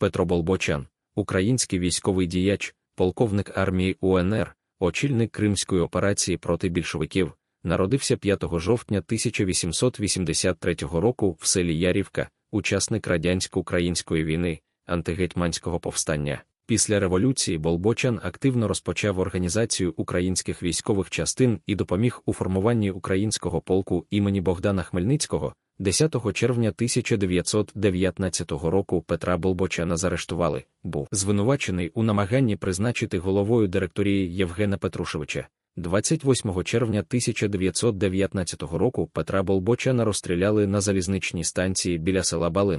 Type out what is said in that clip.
Петро Болбочан, український військовий діяч, полковник армії УНР, очільник Кримської операції проти більшовиків, народився 5 жовтня 1883 року в селі Ярівка, учасник радянсько-української війни, антигетьманського повстання. Після революції Болбочан активно розпочав організацію українських військових частин і допоміг у формуванні українського полку імені Богдана Хмельницького, 10 червня 1919 року Петра Болбочана заарештували, був звинувачений у намаганні призначити головою директорії Євгена Петрушевича. 28 червня 1919 року Петра Болбочана розстріляли на залізничній станції біля села Балин.